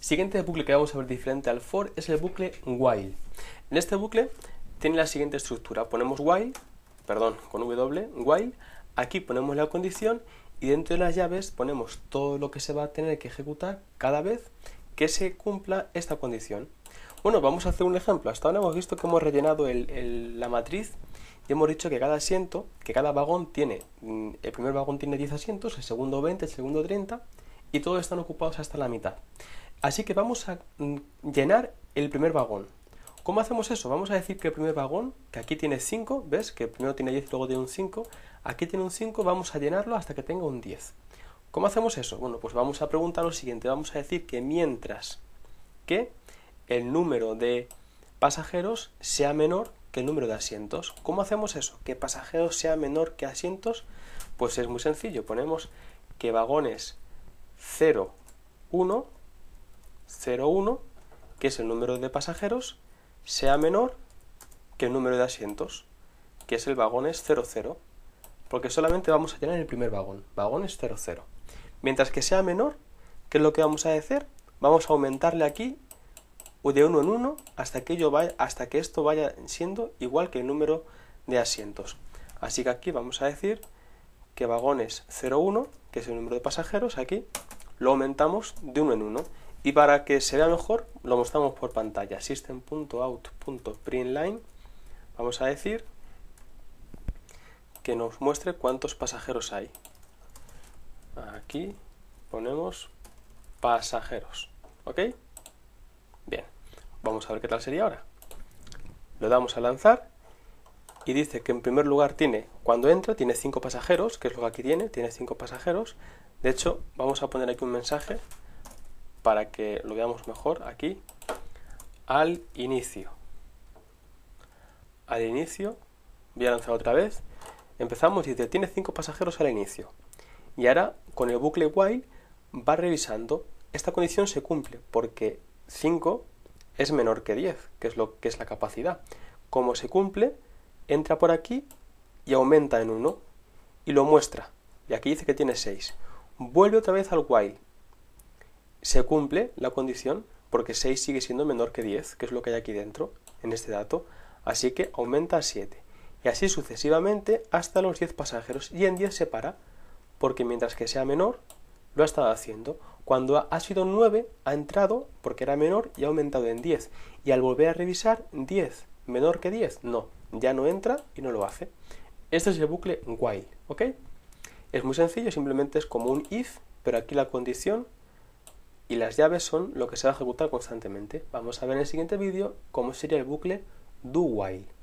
Siguiente bucle que vamos a ver diferente al for es el bucle while. En este bucle tiene la siguiente estructura. Ponemos while, perdón, con w, while, aquí ponemos la condición y dentro de las llaves ponemos todo lo que se va a tener que ejecutar cada vez que se cumpla esta condición. Bueno, vamos a hacer un ejemplo. Hasta ahora hemos visto que hemos rellenado la matriz y hemos dicho que cada asiento, que cada vagón tiene, mm, el primer vagón tiene 10 asientos, el segundo 20, el segundo 30 y todos están ocupados hasta la mitad. Así que vamos a mm, llenar el primer vagón. ¿Cómo hacemos eso? Vamos a decir que el primer vagón, que aquí tiene 5, ¿ves? Que primero tiene 10 luego tiene un 5. Aquí tiene un 5, vamos a llenarlo hasta que tenga un 10. ¿Cómo hacemos eso? Bueno, pues vamos a preguntar lo siguiente. Vamos a decir que mientras que el número de pasajeros sea menor que el número de asientos. ¿Cómo hacemos eso? Que pasajeros sea menor que asientos. Pues es muy sencillo. Ponemos que vagones 0, 1 01, que es el número de pasajeros, sea menor que el número de asientos, que es el vagón es 00, porque solamente vamos a llenar el primer vagón, vagón es 00. Mientras que sea menor, que es lo que vamos a hacer? Vamos a aumentarle aquí de uno en 1, hasta que, vaya, hasta que esto vaya siendo igual que el número de asientos. Así que aquí vamos a decir que vagón vagones 01, que es el número de pasajeros, aquí lo aumentamos de uno en 1, y para que se vea mejor, lo mostramos por pantalla. System.out.println. Vamos a decir que nos muestre cuántos pasajeros hay. Aquí ponemos pasajeros. ¿Ok? Bien. Vamos a ver qué tal sería ahora. Lo damos a lanzar y dice que en primer lugar tiene, cuando entra, tiene 5 pasajeros, que es lo que aquí tiene, tiene cinco pasajeros. De hecho, vamos a poner aquí un mensaje para que lo veamos mejor aquí, al inicio. Al inicio, voy a lanzar otra vez, empezamos y dice, tiene 5 pasajeros al inicio. Y ahora, con el bucle while, va revisando, esta condición se cumple, porque 5 es menor que 10, que es lo que es la capacidad. Como se cumple, entra por aquí y aumenta en 1 y lo muestra. Y aquí dice que tiene 6. Vuelve otra vez al while se cumple la condición porque 6 sigue siendo menor que 10, que es lo que hay aquí dentro, en este dato, así que aumenta a 7. Y así sucesivamente hasta los 10 pasajeros, y en 10 se para, porque mientras que sea menor, lo ha estado haciendo. Cuando ha sido 9, ha entrado porque era menor y ha aumentado en 10. Y al volver a revisar, 10, menor que 10, no, ya no entra y no lo hace. Este es el bucle while, ¿ok? Es muy sencillo, simplemente es como un if, pero aquí la condición y las llaves son lo que se va a ejecutar constantemente. Vamos a ver en el siguiente vídeo cómo sería el bucle do while.